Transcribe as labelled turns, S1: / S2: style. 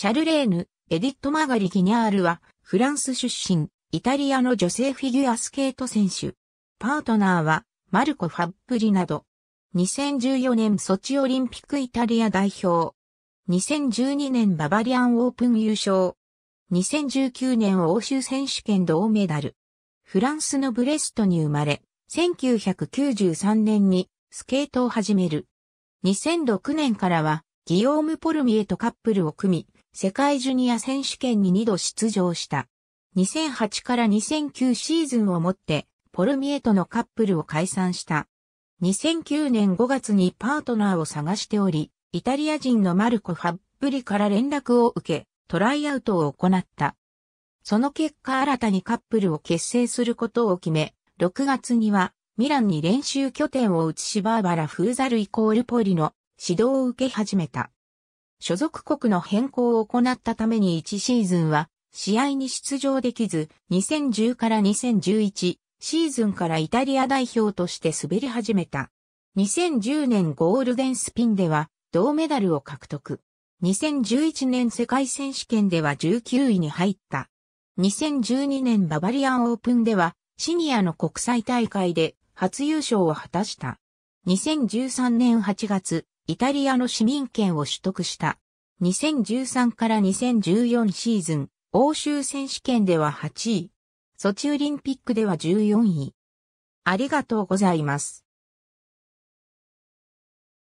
S1: シャルレーヌ、エディット・マガリ・ギニャールは、フランス出身、イタリアの女
S2: 性フィギュアスケート選手。パートナーは、マルコ・ファッブリなど。2014年ソチオリンピックイタリア代表。2012年ババリアンオープン優勝。2019年欧州選手権銅メダル。フランスのブレストに生まれ、1993年にスケートを始める。2006年からは、ギオーム・ポルミエとカップルを組み、世界ジュニア選手権に2度出場した。2008から2009シーズンをもって、ポルミエとのカップルを解散した。2009年5月にパートナーを探しており、イタリア人のマルコ・ファッブリから連絡を受け、トライアウトを行った。その結果新たにカップルを結成することを決め、6月にはミランに練習拠点を移しバーバラ・フーザルイコールポリの指導を受け始めた。所属国の変更を行ったために1シーズンは試合に出場できず、2010から2011シーズンからイタリア代表として滑り始めた。2010年ゴールデンスピンでは銅メダルを獲得。2011年世界選手権では19位に入った。2012年ババリアンオープンではシニアの国際大会で初優勝を果たした。2013年8月、イタリアの市民権を取得した。2013から2014シーズン、欧州選手権では8位。ソチオリ
S1: ンピックでは14位。ありがとうございます。